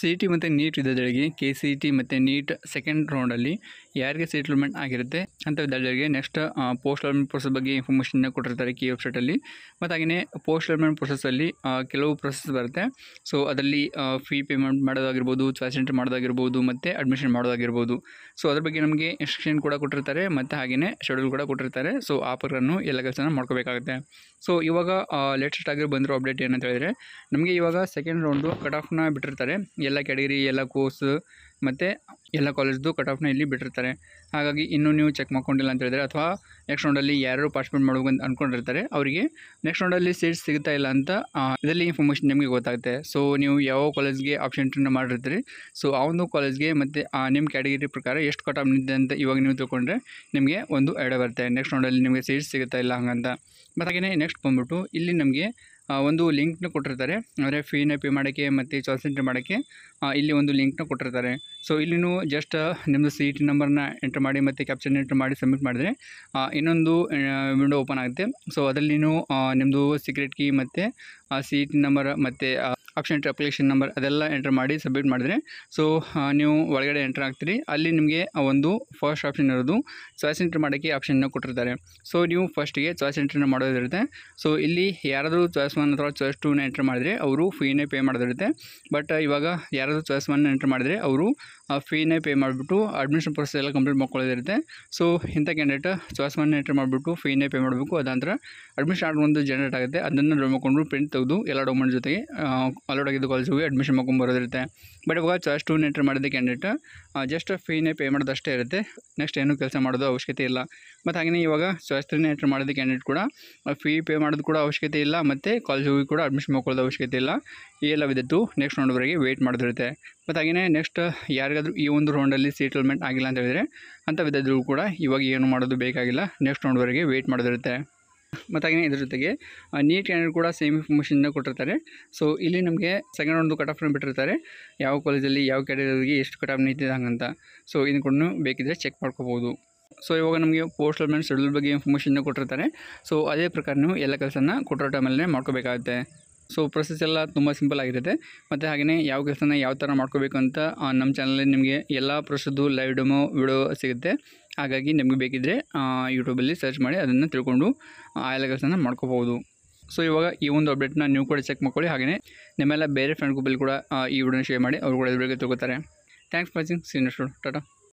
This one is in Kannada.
ಸಿ ಟಿ ಮತ್ತು ನೀಟ್ ವಿಧದೊಳಗೆ ಕೆ ಸಿ ಟಿ ಮತ್ತು ನೀಟ್ ಸೆಕೆಂಡ್ ರೌಂಡಲ್ಲಿ ಯಾರಿಗೆ ಸೆಟಲ್ಮೆಂಟ್ ಆಗಿರುತ್ತೆ ಅಂತ ವಿದ್ಯಾರ್ಥಿಗಳಿಗೆ ನೆಕ್ಸ್ಟ್ ಪೋಸ್ಟ್ ಅಲೋಮೆಂಟ್ ಪ್ರೊಸೆಸ್ ಬಗ್ಗೆ ಇನ್ಫಾರ್ಮೇಷನ್ನ ಕೊಟ್ಟಿರ್ತಾರೆ ಕಿ ವೆಬ್ಸೈಟಲ್ಲಿ ಮತ್ತು ಹಾಗೆಯೇ ಪೋಸ್ಟ್ ಡೆವಲಪ್ಮೆಂಟ್ ಪ್ರೊಸೆಸ್ಸಲ್ಲಿ ಕೆಲವು ಪ್ರೊಸೆಸ್ ಬರುತ್ತೆ ಸೊ ಅದರಲ್ಲಿ ಫೀ ಪೇಮೆಂಟ್ ಮಾಡೋದಾಗಿರ್ಬೋದು ಚಾಯ್ಸ್ ಎಂಟ್ರಿ ಮಾಡೋದಾಗಿರ್ಬೋದು ಮತ್ತು ಅಡ್ಮಿಷನ್ ಮಾಡೋದಾಗಿರ್ಬೋದು ಸೊ ಅದ್ರ ಬಗ್ಗೆ ನಮಗೆ ಇನ್ಸ್ಟ್ರಕ್ಷನ್ ಕೂಡ ಕೊಟ್ಟಿರ್ತಾರೆ ಮತ್ತು ಹಾಗೆಯೇ ಶೆಡ್ಯೂಲ್ ಕೂಡ ಕೊಟ್ಟಿರ್ತಾರೆ ಸೊ ಆ ಎಲ್ಲ ಕೆಲಸನ ಮಾಡ್ಕೋಬೇಕಾಗುತ್ತೆ ಸೊ ಇವಾಗ ಲೇಟೆಸ್ಟ್ ಆಗಿರೋ ಬಂದಿರೋ ಅಪ್ಡೇಟ್ ಏನಂತ ಹೇಳಿದರೆ ನಮಗೆ ಇವಾಗ ಸೆಕೆಂಡ್ ರೌಂಡು ಕಟ್ ಆಫ್ನ ಬಿಟ್ಟಿರ್ತಾರೆ ಎಲ್ಲ ಕ್ಯಾಟಗರಿ ಎಲ್ಲ ಕೋರ್ಸ್ ಮತ್ತು ಎಲ್ಲ ಕಾಲೇಜ್ದು ಕಟ್ ಆಫ್ನ ಇಲ್ಲಿ ಬಿಟ್ಟಿರ್ತಾರೆ ಹಾಗಾಗಿ ಇನ್ನೂ ನೀವು ಚೆಕ್ ಮಾಡ್ಕೊಂಡಿಲ್ಲ ಅಂತ ಹೇಳಿದ್ರೆ ಅಥವಾ ನೆಕ್ಸ್ಟ್ ರೌಂಡಲ್ಲಿ ಯಾರು ಪಾರ್ಟಿಸಿಪೇಟ್ ಅಂತ ಅಂದ್ಕೊಂಡಿರ್ತಾರೆ ಅವರಿಗೆ ನೆಕ್ಸ್ಟ್ ರೌಂಡಲ್ಲಿ ಸೀಟ್ ಸಿಗ್ತಾ ಇಲ್ಲ ಅಂತ ಇದರಲ್ಲಿ ಇನ್ಫಾರ್ಮೇಷನ್ ನಿಮಗೆ ಗೊತ್ತಾಗುತ್ತೆ ಸೊ ನೀವು ಯಾವ ಕಾಲೇಜ್ಗೆ ಆಪ್ಷನ್ ಎಂಟ್ರಿನ ಮಾಡಿರ್ತೀರಿ ಸೊ ಆ ಒಂದು ಕಾಲೇಜ್ಗೆ ಮತ್ತು ನಿಮ್ಮ ಕ್ಯಾಟಗರಿ ಪ್ರಕಾರ ಎಷ್ಟು ಕಟ್ ಆಫ್ ಅಂತ ಇವಾಗ ನೀವು ತಿಳ್ಕೊಂಡ್ರೆ ನಿಮಗೆ ಒಂದು ಐಡಿಯಾ ಬರುತ್ತೆ ನೆಕ್ಸ್ಟ್ ರೌಂಡಲ್ಲಿ ನಿಮಗೆ ಸೀಟ್ ಸಿಗುತ್ತಾ ಇಲ್ಲ ಹಂಗಂತ ಮತ್ತು ಹಾಗೆಯೇ ನೆಕ್ಸ್ಟ್ ಬಂದ್ಬಿಟ್ಟು ಇಲ್ಲಿ ನಮಗೆ ಒಂದು ಲಿಂಕ್ನ ಕೊಟ್ಟಿರ್ತಾರೆ ಅಂದರೆ ಫೀನ ಪೇ ಮಾಡೋಕ್ಕೆ ಮತ್ತು ಚಾಯ್ಸ್ ಎಂಟ್ರ್ ಮಾಡೋಕ್ಕೆ ಇಲ್ಲಿ ಒಂದು ಲಿಂಕ್ನ ಕೊಟ್ಟಿರ್ತಾರೆ ಸೊ ಇಲ್ಲಿ ನೀವು ಜಸ್ಟ್ ನಿಮ್ಮದು ಸಿ ಇ ಟಿ ನಂಬರ್ನ ಎಂಟ್ರ್ ಮಾಡಿ ಮತ್ತು ಕ್ಯಾಪ್ಚರ್ ಎಂಟ್ರ್ ಮಾಡಿ ಸಬ್ಮಿಟ್ ಮಾಡಿದ್ರೆ ಇನ್ನೊಂದು ವಿಂಡೋ ಓಪನ್ ಆಗುತ್ತೆ ಸೊ ಅದರಲ್ಲಿ ನೀವು ನಿಮ್ಮದು ಸೀಕ್ರೆಟ್ ಕೀ ಮತ್ತು ಸಿ ಇ ಟಿ ನಂಬರ್ ಮತ್ತು ಆಪ್ಷನ್ ಎಂಟ್ರಿ ಅಪ್ಲಿಕೇಶನ್ ನಂಬರ್ ಅದೆಲ್ಲ ಎಂಟ್ರ್ ಮಾಡಿ ಸಬ್ಮಿಟ್ ಮಾಡಿದರೆ ಸೊ ನೀವು ಒಳಗಡೆ ಎಂಟ್ರ್ ಆಗ್ತೀರಿ ಅಲ್ಲಿ ನಿಮಗೆ ಒಂದು ಫಸ್ಟ್ ಆಪ್ಷನ್ ಇರೋದು ಚಾಯ್ಸ್ ಎಂಟ್ರ್ ಮಾಡೋಕ್ಕೆ ಆಪ್ಷನ್ನ ಕೊಟ್ಟಿರ್ತಾರೆ ಸೊ ನೀವು ಫಸ್ಟಿಗೆ ಚಾಯ್ಸ್ ಎಂಟ್ರಿನ ಮಾಡೋದಿರುತ್ತೆ ಸೊ ಇಲ್ಲಿ ಯಾರಾದರೂ ಚಾಯ್ಸ್ ಒನ್ ಅಥವಾ ಚಾಯ್ಸ್ ಟೂನ ಎಂಟ್ರ್ ಮಾಡಿದರೆ ಅವರು ಫೀನೇ ಪೇ ಮಾಡೋದಿರುತ್ತೆ ಬಟ್ ಇವಾಗ ಯಾರಾದರೂ ಚಾಯ್ಸ್ ಒನ್ ಎಂಟ್ರ್ ಮಾಡಿದರೆ ಅವರು ಫೀನೇ ಪೇ ಮಾಡಿಬಿಟ್ಟು ಅಡ್ಮಿಷನ್ ಪ್ರೊಸೆಸ್ ಎಲ್ಲ ಕಂಪ್ಲೀಟ್ ಮಾಡ್ಕೊಳ್ಳೋದಿರುತ್ತೆ ಸೊ ಇಂಥ ಕ್ಯಾಂಡಿಡೇಟ್ ಚಾಯ್ಸ್ ಒನ್ ಎಂಟ್ರ್ ಮಾಡಿಬಿಟ್ಟು ಫೀನೇ ಪೇ ಮಾಡಬೇಕು ಅದಂತರ ಅಡ್ಮಿಷನ್ ಆರ್ಡ್ ಒಂದು ಜನರೇಟ್ ಆಗುತ್ತೆ ಅದನ್ನು ಮಾಡ್ಕೊಂಡು ಪ್ರಿಂಟ್ ತೆಗೆದು ಎಲ್ಲ ಡಾಕ್ಯುಮೆಂಟ್ ಜೊತೆಗೆ ಆಲ್ರೆಡಿ ಆಗಿದ್ದು ಕಾಲೇಜ್ ಹೋಗಿ ಅಡ್ಮಿಷನ್ ಬರೋದಿರುತ್ತೆ ಬಟ್ ಇವಾಗ ಚಾಯ್ಸ್ ಟೂನ್ ಎಂಟ್ರ್ ಮಾಡಿದ ಕ್ಯಾಂಡಿಡೇಟ್ ಜಸ್ಟ್ ಫೀನೇ ಪೇ ಮಾಡೋದಷ್ಟೇ ಇರುತ್ತೆ ನೆಕ್ಸ್ಟ್ ಏನೂ ಕೆಲಸ ಮಾಡೋದು ಅವಶ್ಯಕತೆ ಇಲ್ಲ ಮತ್ತು ಹಾಗೆಯೇ ಇವಾಗ ಚಾಯ್ಸ್ ತ್ರೀನೇ ಎಂಟ್ರ್ ಮಾಡಿದ ಕ್ಯಾಂಡಿಡೇಟ್ ಕೂಡ ಫೀ ಪೇ ಮಾಡೋದು ಕೂಡ ಅವಶ್ಯಕತೆ ಇಲ್ಲ ಮತ್ತು ಕಾಲೇಜ್ ಹೋಗಿ ಕೂಡ ಅಡ್ಮಿಷನ್ ಮಾಡ್ಕೊಳ್ಳೋದು ಅವಶ್ಯಕತೆ ಇಲ್ಲ ಎಲ್ಲ ವಿದ್ಯತ್ತು ನೆಕ್ಸ್ಟ್ ರೌಂಡ್ವರೆಗೆ ವೆಯ್ಟ್ ಮಾಡೋದಿರುತ್ತೆ ಮತ್ತು ಹಾಗೆಯೇ ನೆಕ್ಸ್ಟ್ ಯಾರಿಗಾದರೂ ಈ ಒಂದು ರೌಂಡಲ್ಲಿ ಸೆಟಲ್ಮೆಂಟ್ ಆಗಿಲ್ಲ ಅಂತ ಹೇಳಿದರೆ ಅಂಥ ವಿದ್ಯಾರ್ಥಿಗಳು ಕೂಡ ಇವಾಗ ಏನು ಮಾಡೋದು ಬೇಕಾಗಿಲ್ಲ ನೆಕ್ಸ್ಟ್ ರೌಂಡ್ವರೆಗೆ ವೆಯ್ಟ್ ಮಾಡೋದಿರುತ್ತೆ ಮತ್ತು ಹಾಗೆಯೇ ಇದ್ರ ಜೊತೆಗೆ ನೀಟ್ ಕ್ಯಾಂಡಿಡೇಟ್ ಕೂಡ ಸೇಮ್ ಇನ್ಫಾರ್ಮೇಷನ್ನ ಕೊಟ್ಟಿರ್ತಾರೆ ಸೊ ಇಲ್ಲಿ ನಮಗೆ ಸೆಕೆಂಡ್ ರೌಂಡ್ ಕಟ್ ಆಫ್ ಬಿಟ್ಟಿರ್ತಾರೆ ಯಾವ ಕಾಲೇಜಲ್ಲಿ ಯಾವ ಕ್ಯಾಟಗರಿಗೆ ಎಷ್ಟು ಕಟ್ ಆಫ್ ನಿಂತಿದೆ ಹಂಗಂತ ಸೊ ಇದನ್ನು ಕೂಡ ಬೇಕಿದ್ದರೆ ಚೆಕ್ ಮಾಡ್ಕೋಬೋದು ಸೊ ಇವಾಗ ನಮಗೆ ಪೋಸ್ಟಲ್ ಮ್ಯಾನ್ ಶೆಡ್ಯೂಲ್ ಬಗ್ಗೆ ಇನ್ಫಾರ್ಮೇಷನ್ನ ಕೊಟ್ಟಿರ್ತಾರೆ ಸೊ ಅದೇ ಪ್ರಕಾರ ನೀವು ಎಲ್ಲ ಕೆಲಸನ ಕೊಟ್ಟಿರೋ ಟೈಮಲ್ಲೇ ಮಾಡ್ಕೋಬೇಕಾಗುತ್ತೆ ಸೊ ಪ್ರೊಸೆಸ್ ಎಲ್ಲ ತುಂಬ ಸಿಂಪಲ್ ಆಗಿರುತ್ತೆ ಮತ್ತು ಹಾಗೆಯೇ ಯಾವ ಕೆಲಸನ ಯಾವ ಥರ ಮಾಡ್ಕೋಬೇಕು ಅಂತ ನಮ್ಮ ಚಾನಲಲ್ಲಿ ನಿಮಗೆ ಎಲ್ಲ ಪ್ರೊಸೆಸ್ದು ಲೈವ್ ಡೆಮೋ ವಿಡಿಯೋ ಸಿಗುತ್ತೆ ಹಾಗಾಗಿ ನಿಮಗೆ ಬೇಕಿದ್ದರೆ ಯೂಟ್ಯೂಬಲ್ಲಿ ಸರ್ಚ್ ಮಾಡಿ ಅದನ್ನು ತಿಳ್ಕೊಂಡು ಆ ಎಲ್ಲ ಕೆಲಸನ ಮಾಡ್ಕೋಬೋದು ಸೊ ಇವಾಗ ಈ ಒಂದು ಅಪ್ಡೇಟ್ನ ನೀವು ಕೂಡ ಚೆಕ್ ಮಾಡ್ಕೊಳ್ಳಿ ಹಾಗೆಯೇ ನಿಮ್ಮೆಲ್ಲ ಬೇರೆ ಫ್ರೆಂಡ್ ಗ್ರೂಪಲ್ಲಿ ಕೂಡ ಈ ವಿಡಿಯೋನ ಶೇರ್ ಮಾಡಿ ಅವ್ರು ಕೂಡ ಇದ್ರ ಬಗ್ಗೆ thanks for watching senior Tata